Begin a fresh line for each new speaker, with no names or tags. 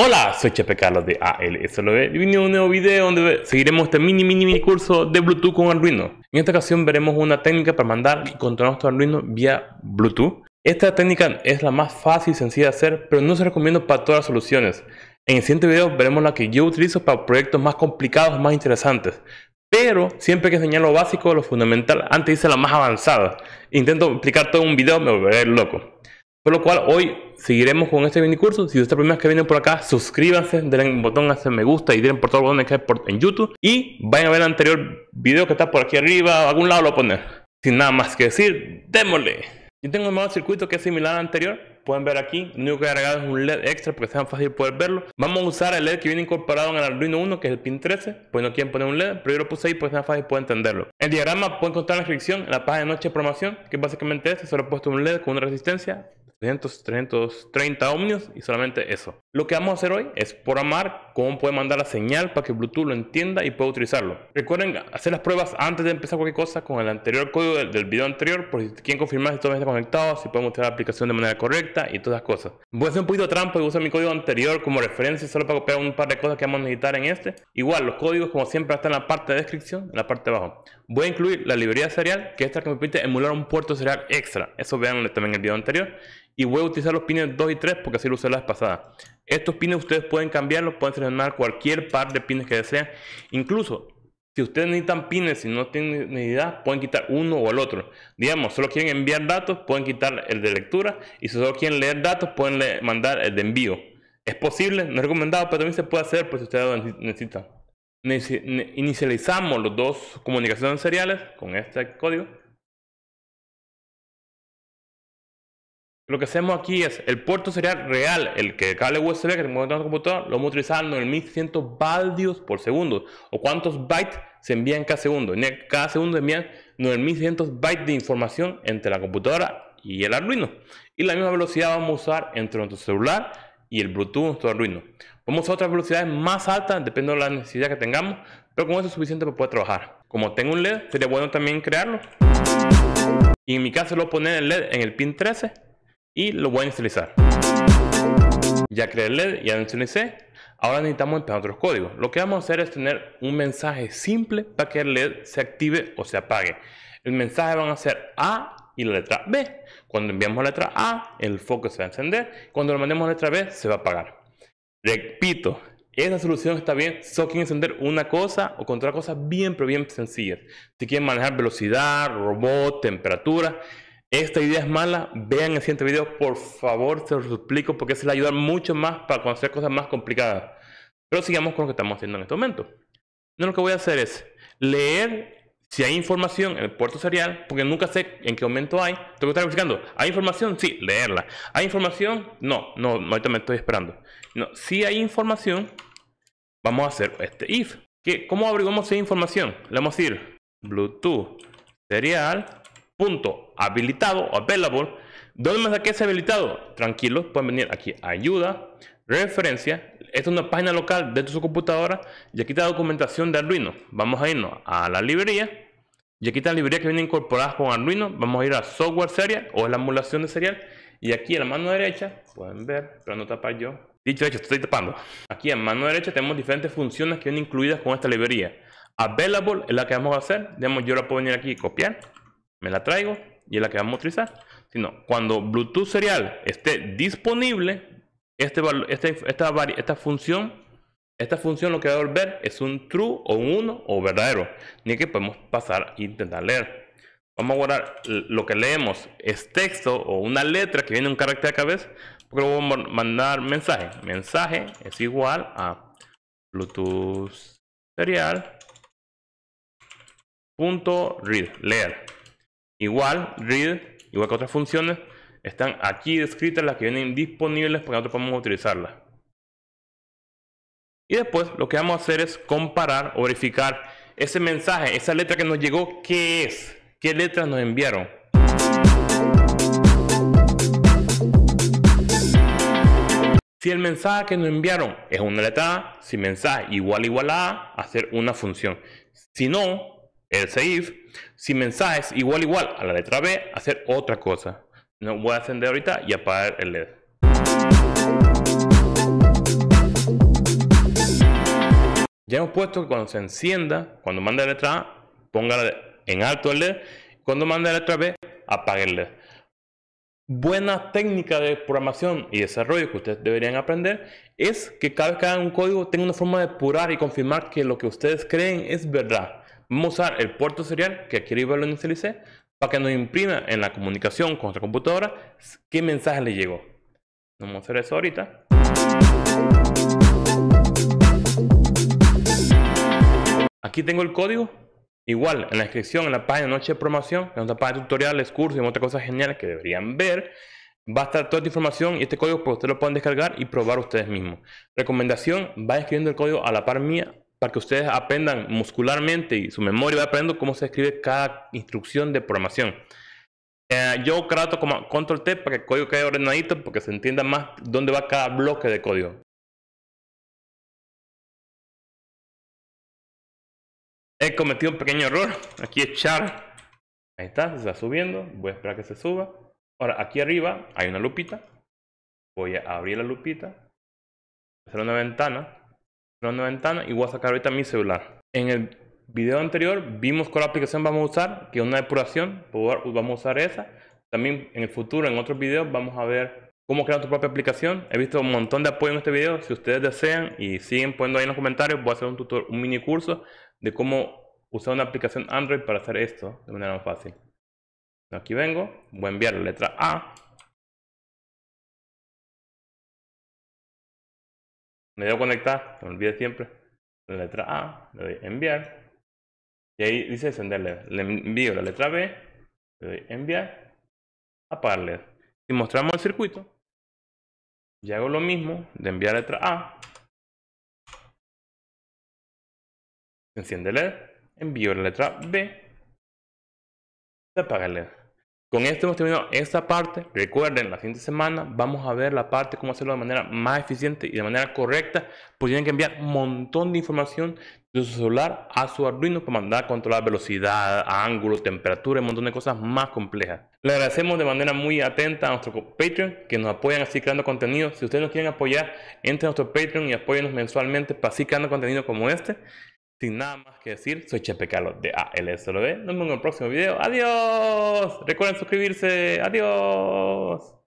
Hola, soy Chepe Carlos de ALSLB y vine a un nuevo video donde seguiremos este mini mini mini curso de Bluetooth con Arduino. En esta ocasión veremos una técnica para mandar y controlar nuestro Arduino vía Bluetooth. Esta técnica es la más fácil y sencilla de hacer, pero no se recomienda para todas las soluciones. En el siguiente video veremos la que yo utilizo para proyectos más complicados, más interesantes. Pero siempre hay que enseñar lo básico, lo fundamental, antes hice la más avanzada. Intento explicar todo en un video, me volveré loco lo cual hoy seguiremos con este mini curso. Si ustedes primeros que vienen por acá, suscríbanse, denle un botón, hacer me gusta y den por todo el botón que hay en YouTube. Y vayan a ver el anterior video que está por aquí arriba, algún lado lo voy poner. Sin nada más que decir, démosle. Yo tengo un nuevo circuito que es similar al anterior. Pueden ver aquí, lo único que he agregado es un LED extra porque sea fácil poder verlo. Vamos a usar el LED que viene incorporado en el Arduino 1, que es el pin 13. Pues no quieren poner un LED, pero yo lo puse ahí porque sea fácil poder entenderlo. El diagrama pueden encontrar en la descripción, en la página de Noche de Programación, que básicamente es, este. solo he puesto un LED con una resistencia 300, 330 ohmios y solamente eso. Lo que vamos a hacer hoy es programar cómo puede mandar la señal para que Bluetooth lo entienda y pueda utilizarlo. Recuerden hacer las pruebas antes de empezar cualquier cosa con el anterior código del, video anterior por si quieren confirmar si todo está conectado, si podemos mostrar la aplicación de manera correcta y todas las cosas. Voy a hacer un poquito de trampa y uso mi código anterior como referencia solo para copiar un par de cosas que vamos a necesitar en este. Igual los códigos como siempre están en la parte de descripción, en la parte de abajo voy a incluir la librería serial, que es esta que me permite emular un puerto serial extra. Eso vean también en el video anterior. Y voy a utilizar los pines 2 y 3 porque así lo usé las pasada Estos pines ustedes pueden cambiarlos, pueden seleccionar cualquier par de pines que deseen. Incluso, si ustedes necesitan pines y no tienen necesidad, pueden quitar uno o el otro. Digamos, solo quieren enviar datos, pueden quitar el de lectura. Y si solo quieren leer datos, pueden mandar el de envío. Es posible, no es recomendado, pero también se puede hacer por pues, si ustedes necesitan. Inicializamos los dos comunicaciones seriales con este código. Lo que hacemos aquí es el puerto serial real, el que el cable USB que tenemos en nuestro computador lo vamos utilizando en 1100 baldios por segundo, o cuántos bytes se envían cada segundo. E, cada segundo envían 9100 bytes de información entre la computadora y el Arduino. Y la misma velocidad vamos a usar entre nuestro celular y el Bluetooth el Arduino. Vamos a otras velocidades más altas, dependiendo de la necesidad que tengamos, pero con eso es suficiente para poder trabajar. Como tengo un LED, sería bueno también crearlo. Y en mi caso lo voy a poner el LED en el pin 13 y lo voy a inicializar. Ya creé el LED, ya lo inicialicé. Ahora necesitamos empezar otros códigos. Lo que vamos a hacer es tener un mensaje simple para que el LED se active o se apague. El mensaje van a ser A y la letra B. Cuando enviamos la letra A, el foco se va a encender. Cuando lo mandemos la letra B, se va a apagar. Repito, esa solución está bien, solo quieren encender una cosa o controlar cosas bien, pero bien sencillas. Si quieren manejar velocidad, robot, temperatura, esta idea es mala, vean el siguiente video, por favor, se los suplico, porque se les ayuda mucho más para conocer cosas más complicadas. Pero sigamos con lo que estamos haciendo en este momento. No, lo que voy a hacer es leer si hay información en el puerto serial, porque nunca sé en qué momento hay, tengo que estar buscando. ¿Hay información? Sí, leerla. ¿Hay información? No, no, ahorita me estoy esperando. No, si hay información, vamos a hacer este if. que ¿Cómo abrigamos esa información? Le vamos a ir Bluetooth serial punto habilitado o available. ¿Dónde me saqué ese habilitado? Tranquilos, pueden venir aquí ayuda, referencia esta es una página local dentro de su computadora y aquí está la documentación de Arduino. Vamos a irnos a la librería. Y aquí está la librería que viene incorporada con Arduino. Vamos a ir a software serial o la emulación de serial. Y aquí en la mano derecha, pueden ver, pero no tapar yo. Dicho hecho, estoy tapando. Aquí en mano derecha tenemos diferentes funciones que vienen incluidas con esta librería. Available es la que vamos a hacer. Digamos, yo la puedo venir aquí y copiar. Me la traigo y es la que vamos a utilizar. Sino, cuando Bluetooth serial esté disponible, este este, esta, función esta función lo que va a volver es un true o un o verdadero, ni que podemos pasar e intentar leer. Vamos a guardar lo que leemos, es texto o una letra que viene un carácter a cabeza, porque vamos a mandar mensaje. Mensaje es igual a Bluetooth serial punto read, leer. Igual read, igual que otras funciones, están aquí descritas las que vienen disponibles para que nosotros podamos utilizarlas. Y después lo que vamos a hacer es comparar o verificar ese mensaje, esa letra que nos llegó, ¿qué es? ¿Qué letra nos enviaron? Si el mensaje que nos enviaron es una letra A, si mensaje igual igual a A, hacer una función. Si no, el save, si mensaje es igual igual a la letra B, hacer otra cosa. No, voy a encender ahorita y apagar el LED. Ya hemos puesto que cuando se encienda, cuando manda la letra A, ponga en alto el LED. Cuando manda la letra B, apague el LED. Buena técnica de programación y desarrollo que ustedes deberían aprender es que cada vez que hagan un código tenga una forma de apurar y confirmar que lo que ustedes creen es verdad. Vamos a usar el puerto serial que aquí arriba lo inicialicé para que nos imprima en la comunicación con nuestra computadora qué mensaje le llegó. Vamos a hacer eso ahorita. Aquí tengo el código. Igual, en la descripción, en la página Noche de Promoción, en otra página de tutoriales, cursos y otras cosas geniales que deberían ver, va a estar toda esta información y este código pues ustedes lo pueden descargar y probar ustedes mismos. Recomendación, va escribiendo el código a la par mía para que ustedes aprendan muscularmente y su memoria va aprendiendo cómo se escribe cada instrucción de programación. Eh, yo trato como control T para que el código quede ordenadito, porque se entienda más dónde va cada bloque de código. He cometido un pequeño error. Aquí es char. Ahí está, se está subiendo. Voy a esperar que se suba. Ahora, aquí arriba hay una lupita. Voy a abrir la lupita. Hacer una ventana una ventana y voy a sacar ahorita mi celular. En el video anterior vimos cuál aplicación vamos a usar, que es una depuración, pues pues vamos a usar esa. También en el futuro, en otros videos, vamos a ver cómo crear tu propia aplicación. He visto un montón de apoyo en este video. Si ustedes desean y siguen poniendo ahí en los comentarios, voy a hacer un, tutor, un mini curso de cómo usar una aplicación Android para hacer esto de manera más fácil. Aquí vengo, voy a enviar la letra A Me a conectar, me olvide siempre. La letra A, le doy enviar. Y ahí dice LED. Le envío la letra B, le doy enviar, apagar LED. Si mostramos el circuito, ya hago lo mismo de enviar letra A. enciende LED, envío la letra B, se apaga LED. Con esto hemos terminado esta parte. Recuerden, la siguiente semana vamos a ver la parte cómo hacerlo de manera más eficiente y de manera correcta. Pues tienen que enviar un montón de información de su celular a su Arduino para mandar controlar velocidad, ángulos, temperatura y un montón de cosas más complejas. Le agradecemos de manera muy atenta a nuestro Patreon que nos apoyan así creando contenido. Si ustedes nos quieren apoyar, entre a nuestro Patreon y apóyenos mensualmente para así creando contenido como este. Sin nada más que decir, soy Chepe Carlos de ALSLB. Nos vemos en el próximo video. Adiós. Recuerden suscribirse. Adiós.